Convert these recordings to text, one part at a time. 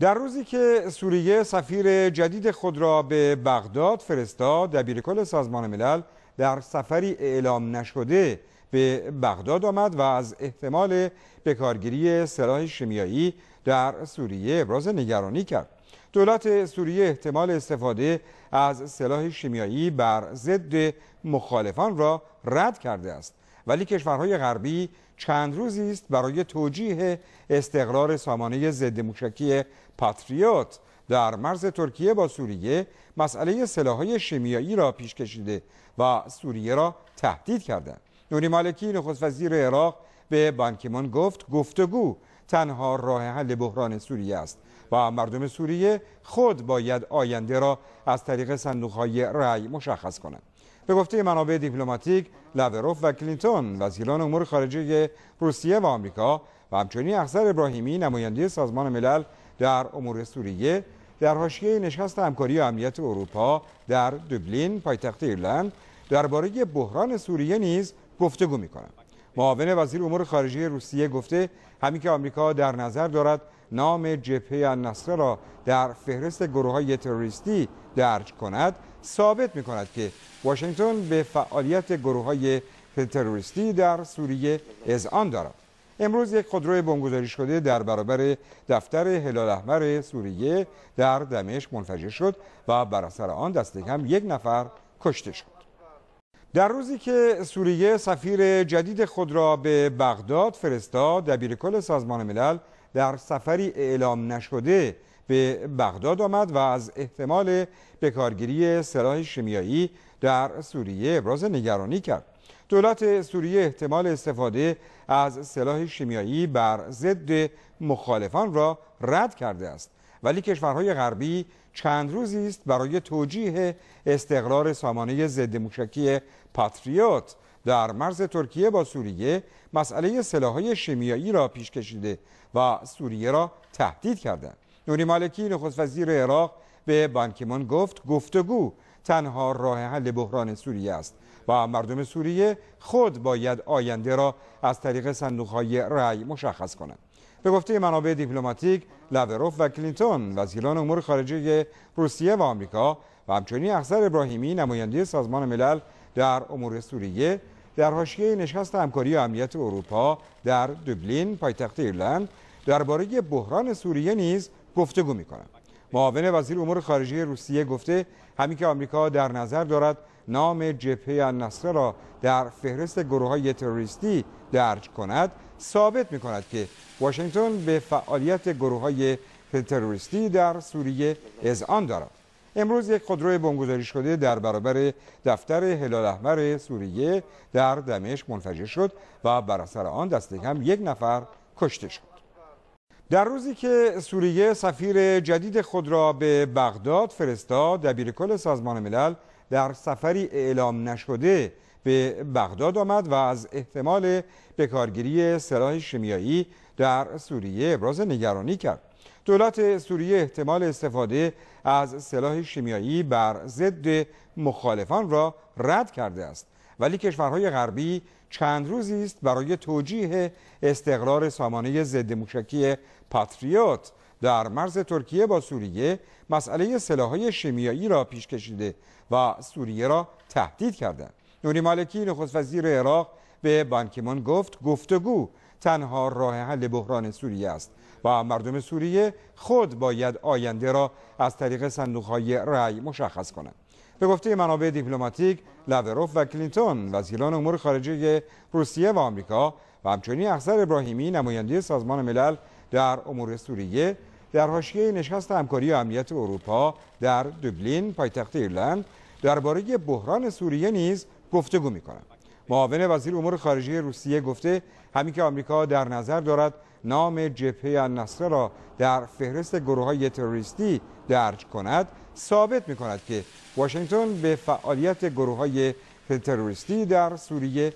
در روزی که سوریه سفیر جدید خود را به بغداد فرستاد کل سازمان ملل در سفری اعلام نشده به بغداد آمد و از احتمال بکارگیری سلاح شیمیایی در سوریه ابراز نگرانی کرد دولت سوریه احتمال استفاده از سلاح شیمیایی بر ضد مخالفان را رد کرده است ولی کشورهای غربی چند روزی است برای توجیه استقرار سامانه ضد موشکی پاتریوت در مرز ترکیه با سوریه مسئله سلاحهای شیمیایی را پیش کشیده و سوریه را تهدید کردند نوری مالکی نخست وزیر عراق به بانکیمون گفت گفتگو تنها راه حل بحران سوریه است و مردم سوریه خود باید آینده را از طریق صندوقهای رأی مشخص کنند به گفته منابع دیپلماتیک لاوروف و کلینتون وزیران امور خارجه روسیه و آمریکا و همچنین اخسر ابراهیمی نماینده سازمان ملل در امور سوریه در حاشیه نشست همکاری امنیت اروپا در دوبلین پایتخت ایرلند درباره بحران سوریه نیز گفتگو میکنند معاون وزیر امور خارجه روسیه گفته همین که آمریکا در نظر دارد نام جبهه النصره را در فهرست گروه های تروریستی درج کند ثابت می کند که واشنگتن به فعالیت گروه های تروریستی در سوریه اذعان دارد امروز یک خودروی بمبگذاری شده در برابر دفتر هلال احمر سوریه در دمشق منفجر شد و بر اثر آن دست کم یک نفر کشته شد در روزی که سوریه سفیر جدید خود را به بغداد فرستاد دبیرکل سازمان ملل در سفری اعلام نشده به بغداد آمد و از احتمال بکارگیری سلاح شیمیایی در سوریه ابراز نگرانی کرد دولت سوریه احتمال استفاده از سلاح شیمیایی بر ضد مخالفان را رد کرده است ولی کشورهای غربی چند روزی است برای توجیه استقرار سامانه ضد موشکی پاتریوت در مرز ترکیه با سوریه مسئله سلاحهای شیمیایی را پیش کشیده و سوریه را تهدید کردند نوری مالکی نخست وزیر عراق به بانکیمون گفت گفتگو تنها راه حل بحران سوریه است و مردم سوریه خود باید آینده را از طریق صندوقهای رأی مشخص کنند به گفته منابع دیپلماتیک لاوروف و کلینتون وزیران امور خارجه روسیه و آمریکا و همچنین اخسر ابراهیمی نماینده سازمان ملل در امور سوریه در حاشیه نشست همکاری امنیت اروپا در دوبلین پایتخت ایرلند درباره بحران سوریه نیز گفتگو میکنم معاون وزیر امور خارجه روسیه گفته همین که آمریکا در نظر دارد نام جبهه النصره را در فهرست گروه های تروریستی درج کند ثابت می کند که واشنگتن به فعالیت گروه های تروریستی در سوریه آن دارد امروز یک خودروی بمبگذاری شده در برابر دفتر هلال احمر سوریه در دمشق منفجر شد و بر اثر آن دست کم یک نفر کشته شد در روزی که سوریه سفیر جدید خود را به بغداد فرستاد کل سازمان ملل در سفری اعلام نشده به بغداد آمد و از احتمال بکارگیری سلاح شیمیایی در سوریه ابراز نگرانی کرد دولت سوریه احتمال استفاده از سلاح شیمیایی بر ضد مخالفان را رد کرده است ولی کشورهای غربی چند روزی است برای توجیه استقرار سامانه ضد موشکی پاتریوت در مرز ترکیه با سوریه مسئله سلاحهای شیمیایی را پیش کشیده و سوریه را تهدید کردند نوری مالکی نخست وزیر عراق به بانکیمون گفت گفتگو تنها راه حل بحران سوریه است و مردم سوریه خود باید آینده را از طریق صندوقهای رأی مشخص کنند به گفته منابع دیپلماتیک لاوروف و کلینتون وزیران امور خارجه روسیه و آمریکا و همچنین اخسر ابراهیمی نماینده سازمان ملل در امور سوریه در حاشیه نشست همکاری امنیت اروپا در دوبلین پایتخت ایرلند درباره بحران سوریه نیز گفتگو میکنند معاون وزیر امور خارجه روسیه گفته همین که آمریکا در نظر دارد نام جبهه النصره را در فهرست گروه های تروریستی درج کند ثابت می کند که واشنگتن به فعالیت گروه های تروریستی در سوریه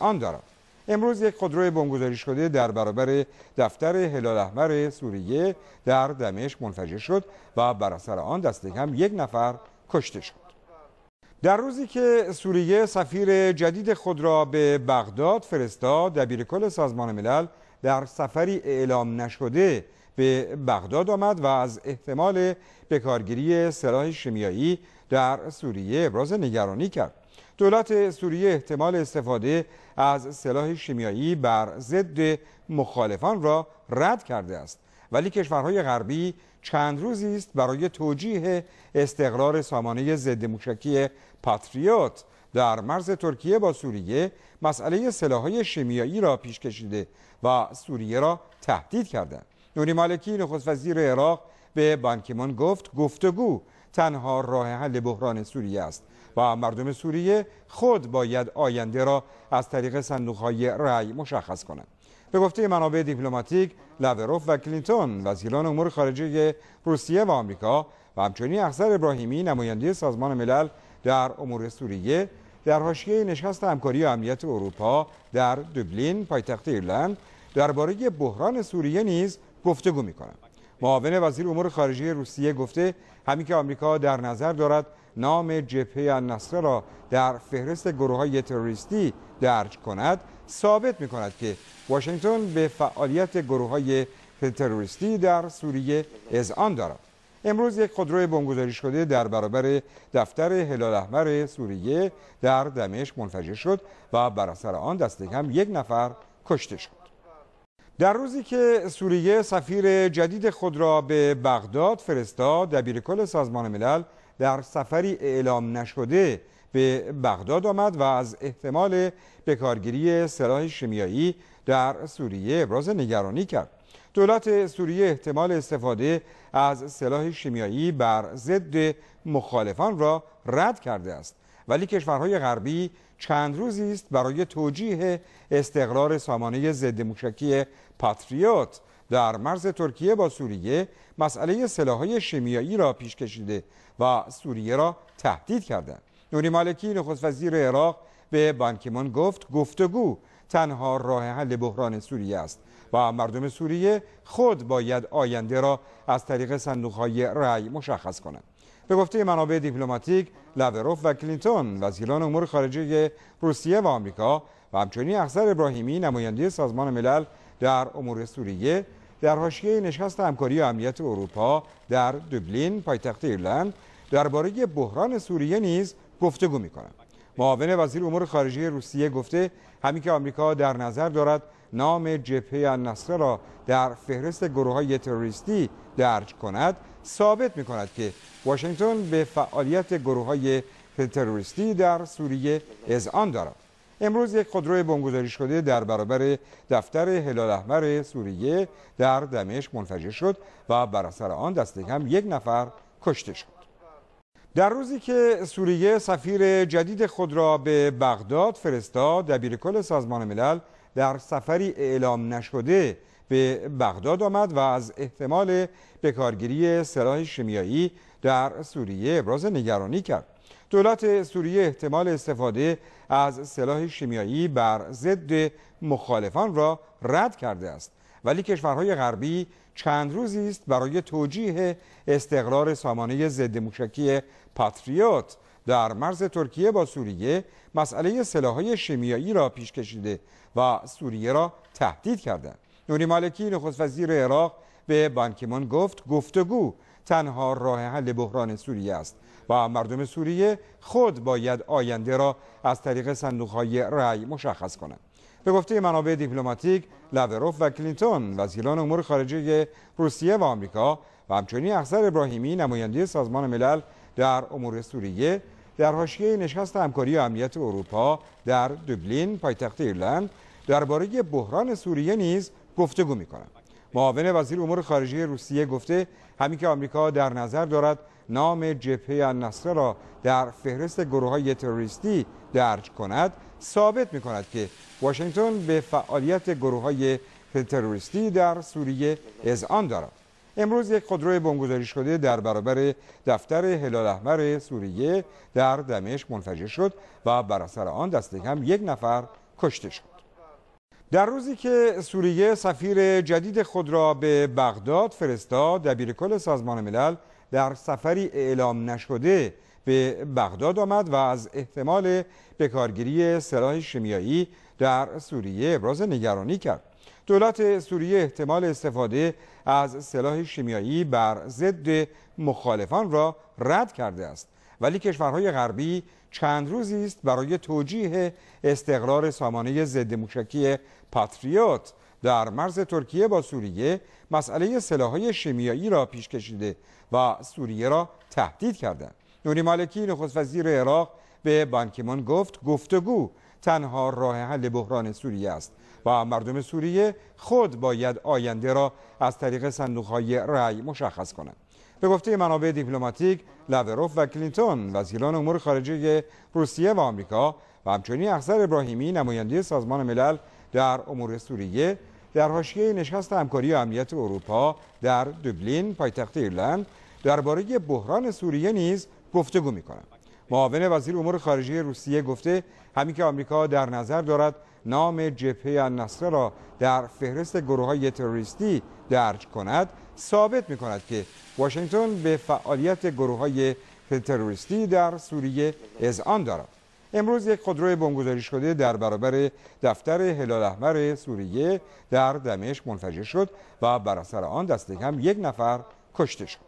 آن دارد امروز یک خودروی بمبگذاری شده در برابر دفتر هلال احمر سوریه در دمشق منفجر شد و بر اثر آن دست کم یک نفر کشته شد در روزی که سوریه سفیر جدید خود را به بغداد فرستاد دبیرکل سازمان ملل در سفری اعلام نشده به بغداد آمد و از احتمال بکارگیری سلاح شیمیایی در سوریه ابراز نگرانی کرد دولت سوریه احتمال استفاده از سلاح شیمیایی بر ضد مخالفان را رد کرده است ولی کشورهای غربی چند روزی است برای توجیه استقرار سامانه ضد موشکی پاتریوت در مرز ترکیه با سوریه مسئله سلاحهای شیمیایی را پیش کشیده و سوریه را تهدید کردند نوری مالکی نخست وزیر عراق به بانکیمون گفت گفتگو تنها راه حل بحران سوریه است و مردم سوریه خود باید آینده را از طریق صندوقهای رأی مشخص کنند به گفته منابع دیپلماتیک لاوروف و کلینتون وزیران امور خارجه روسیه و آمریکا و همچنین اخسر ابراهیمی نماینده سازمان ملل در امور سوریه در حاشیه نشست همکاری امنیت اروپا در دوبلین پایتخت ایرلند درباره بحران سوریه نیز گفتگو میکنند معاون وزیر امور خارجه روسیه گفته همین که آمریکا در نظر دارد نام جبهه النصره را در فهرست گروه های تروریستی درج کند ثابت می کند که واشنگتن به فعالیت گروه های تروریستی در سوریه اذعان دارد امروز یک خودروی بمبگذاری شده در برابر دفتر هلال احمر سوریه در دمشق منفجر شد و بر اثر آن دست کم یک نفر کشته شد در روزی که سوریه سفیر جدید خود را به بغداد فرستاد دبیرکل سازمان ملل در سفری اعلام نشده به بغداد آمد و از احتمال بکارگیری سلاح شیمیایی در سوریه ابراز نگرانی کرد دولت سوریه احتمال استفاده از سلاح شیمیایی بر ضد مخالفان را رد کرده است ولی کشورهای غربی چند روزی است برای توجیه استقرار سامانه ضد موشکی پاتریوت در مرز ترکیه با سوریه مسئله سلاح‌های شیمیایی را پیش کشیده و سوریه را تهدید کردند نوری مالکی نخست وزیر عراق به بانکیمون گفت گفتگو تنها راه حل بحران سوریه است و مردم سوریه خود باید آینده را از طریق صندوقهای رأی مشخص کنند به گفته منابع دیپلماتیک لاوروف و کلینتون وزیران امور خارجه روسیه و آمریکا و همچنین اخزر ابراهیمی نماینده سازمان ملل در امور سوریه در حاشیه نشست همکاری امنیت اروپا در دوبلین پایتخت ایرلند درباره بحران سوریه نیز گفتگو میکنم معاون وزیر امور خارجه روسیه گفته همین که آمریکا در نظر دارد نام جبهه النصره را در فهرست گروه های تروریستی درج کند ثابت می کند که واشنگتن به فعالیت گروه های تروریستی در سوریه اذعان دارد امروز یک خودروی بمبگذاری شده در برابر دفتر هلال احمر سوریه در دمشق منفجر شد و بر اثر آن دست کم یک نفر کشته شد در روزی که سوریه سفیر جدید خود را به بغداد فرستاد دبیرکل سازمان ملل در سفری اعلام نشده به بغداد آمد و از احتمال بکارگیری سلاح شیمیایی در سوریه ابراز نگرانی کرد دولت سوریه احتمال استفاده از سلاح شیمیایی بر ضد مخالفان را رد کرده است ولی کشورهای غربی چند روزی است برای توجیه استقرار سامانه ضد موشکی پاتریوت در مرز ترکیه با سوریه مسئله سلاحهای شیمیایی را پیش کشیده و سوریه را تهدید کردند نوری مالکی نخست وزیر عراق به بانکیمون گفت گفتگو تنها راه حل بحران سوریه است و مردم سوریه خود باید آینده را از طریق صندوقهای رأی مشخص کنند به گفته منابع دیپلماتیک لاوروف و کلینتون وزیران امور خارجه روسیه و آمریکا و همچنین اخسر ابراهیمی نماینده سازمان ملل در امور سوریه در حاشیه نشست همکاری امنیت اروپا در دوبلین پایتخت ایرلند درباره بحران سوریه نیز گفتگو میکنند معاون وزیر امور خارجه روسیه گفته همین که آمریکا در نظر دارد نام جبهه النصره را در فهرست گروه های تروریستی درج کند ثابت می کند که واشنگتن به فعالیت گروه های تروریستی در سوریه اذعان دارد امروز یک خودرو بمبگذاری شده در برابر دفتر هلال احمر سوریه در دمشق منفجر شد و بر اثر آن دست هم یک نفر کشته شد در روزی که سوریه سفیر جدید خود را به بغداد فرستاد دبیرکل سازمان ملل در سفری اعلام نشده به بغداد آمد و از احتمال بکارگیری سلاح شیمیایی در سوریه ابراز نگرانی کرد دولت سوریه احتمال استفاده از سلاح شیمیایی بر ضد مخالفان را رد کرده است ولی کشورهای غربی چند روزی است برای توجیه استقرار سامانه ضد موشکی پاتریوت در مرز ترکیه با سوریه مسئله سلاح‌های شیمیایی را پیش کشیده و سوریه را تهدید کردند نوری مالکی نخست وزیر عراق به بانکیمون گفت گفتگو تنها راه حل بحران سوریه است و مردم سوریه خود باید آینده را از طریق صندوقهای رأی مشخص کنند به گفته منابع دیپلماتیک لاوروف و کلینتون وزیران امور خارجه روسیه و آمریکا و همچنین اکثر ابراهیمی نماینده سازمان ملل در امور سوریه در حاشیه نشست همکاری امنیت اروپا در دوبلین پایتخت ایرلند درباره بحران سوریه نیز گفتگو میکنم معاون وزیر امور خارجه روسیه گفته همین که آمریکا در نظر دارد نام جبهه النصره را در فهرست گروه های تروریستی درج کند ثابت می کند که واشنگتن به فعالیت گروه های تروریستی در سوریه اذعان دارد امروز یک خودروی بمبگذاری شده در برابر دفتر هلال احمر سوریه در دمشق منفجر شد و بر اثر آن دست کم یک نفر کشته شد